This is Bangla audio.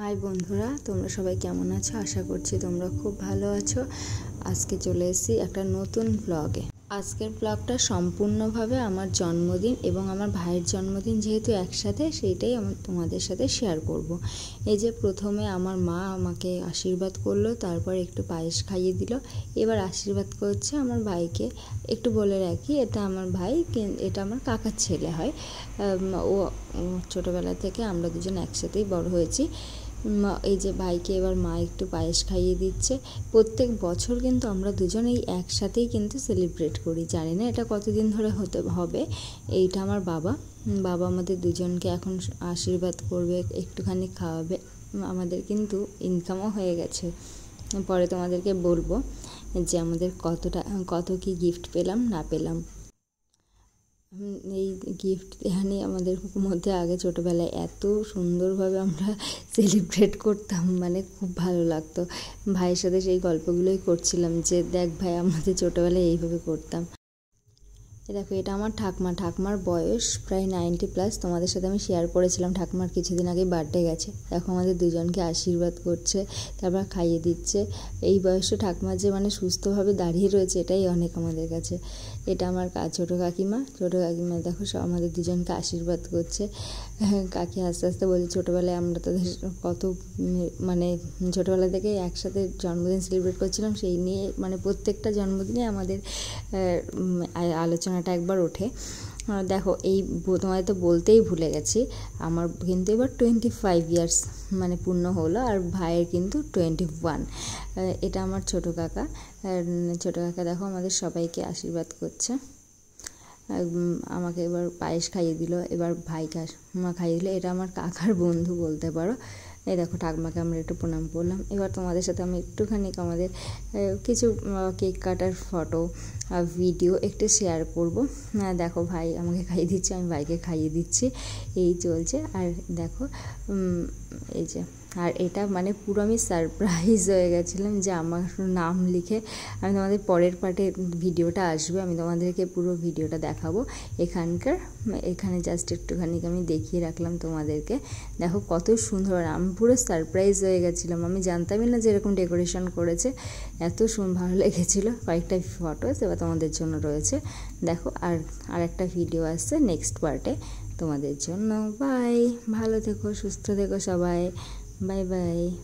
হাই বন্ধুরা তোমরা সবাই কেমন আছো আশা করছি তোমরা খুব ভালো আছো আজকে চলে এসেছি একটা নতুন ব্লগে আজকের ব্লগটা সম্পূর্ণভাবে আমার জন্মদিন এবং আমার ভাইয়ের জন্মদিন যেহেতু একসাথে সেইটাই আমি তোমাদের সাথে শেয়ার করব। এই যে প্রথমে আমার মা আমাকে আশীর্বাদ করলো তারপর একটু পায়েস খাইয়ে দিল এবার আশীর্বাদ করছে আমার ভাইকে একটু বলে রাখি এটা আমার ভাই এটা আমার কাকার ছেলে হয় ও ছোটোবেলা থেকে আমরা দুজন একসাথেই বড় হয়েছি এই যে ভাইকে এবার মা একটু পায়েস খাইয়ে দিচ্ছে প্রত্যেক বছর কিন্তু আমরা দুজনেই একসাথেই কিন্তু সেলিব্রেট করি জানি না এটা কতদিন ধরে হতে হবে এইটা আমার বাবা বাবা আমাদের দুজনকে এখন আশীর্বাদ করবে একটুখানি খাওয়াবে আমাদের কিন্তু ইনকামও হয়ে গেছে পরে তোমাদেরকে বলবো যে আমাদের কতটা কত কি গিফট পেলাম না পেলাম এই গিফট দেওয়া নিয়ে আমাদের মধ্যে আগে ছোটোবেলায় এত সুন্দরভাবে আমরা সেলিব্রেট করতাম মানে খুব ভালো লাগতো ভাইয়ের সাথে সেই গল্পগুলোই করছিলাম যে দেখ ভাই আমাদের ছোটোবেলায় এইভাবে করতাম এ দেখো এটা আমার ঠাকমা ঠাকমার বয়স প্রায় নাইনটি প্লাস তোমাদের সাথে আমি শেয়ার করেছিলাম ঠাকমার কিছুদিন আগে বার্থডে গেছে দেখো আমাদের দুজনকে আশীর্বাদ করছে তারপর খাইয়ে দিচ্ছে এই বয়সে ঠাকমা যে মানে সুস্থভাবে দাঁড়িয়ে রয়েছে এটাই অনেক আমাদের কাছে এটা আমার কা ছোটো কাকিমা ছোটো কাকিমা দেখো সব আমাদের দুজনকে আশীর্বাদ করছে হ্যাঁ, কাকি আস্তে আস্তে বলছে ছোটোবেলায় আমরা তাদের কত মানে ছোটোবেলা থেকে একসাথে জন্মদিন সেলিব্রেট করছিলাম সেই নিয়ে মানে প্রত্যেকটা জন্মদিনে আমাদের আলোচনা বিছানাটা একবার ওঠে দেখো এই তোমাদের তো বলতেই ভুলে গেছি আমার কিন্তু এবার টোয়েন্টি ফাইভ ইয়ার্স মানে পূর্ণ হলো আর ভাইয়ের কিন্তু টোয়েন্টি ওয়ান এটা আমার ছোটো কাকা ছোটো কাকা দেখো আমাদের সবাইকে আশীর্বাদ করছে আমাকে এবার পায়েস খাইয়ে দিল এবার ভাই মা খাইয়ে দিল এটা আমার কাকার বন্ধু বলতে পারো এই দেখো ঠাকুমাকে আমরা একটু প্রণাম করলাম এবার তোমাদের সাথে আমি একটুখানি আমাদের কিছু কেক কাটার ফটো ভিডিও একটু শেয়ার করব দেখো ভাই আমাকে খাইয়ে দিচ্ছে আমি ভাইকে খাইয়ে দিচ্ছি এই চলছে আর দেখো এই যে আর এটা মানে পুরো আমি সারপ্রাইজ হয়ে গেছিলাম যে আমার নাম লিখে আমি তোমাদের পরের পার্টে ভিডিওটা আসবে আমি তোমাদেরকে পুরো ভিডিওটা দেখাবো এখানকার এখানে জাস্ট একটুখানি আমি দেখিয়ে রাখলাম তোমাদেরকে দেখো কত সুন্দর আমি পুরো সারপ্রাইজ হয়ে গেছিলাম আমি জানতামই না যে এরকম ডেকোরেশন করেছে এত শুন ভালো লেগেছিলো কয়েকটা ফটোস এবার তোমাদের জন্য রয়েছে দেখো আর আর একটা ভিডিও আসছে নেক্সট পার্টে তোমাদের জন্য বাই ভালো থেকো সুস্থ থেকো সবাই বাই বাই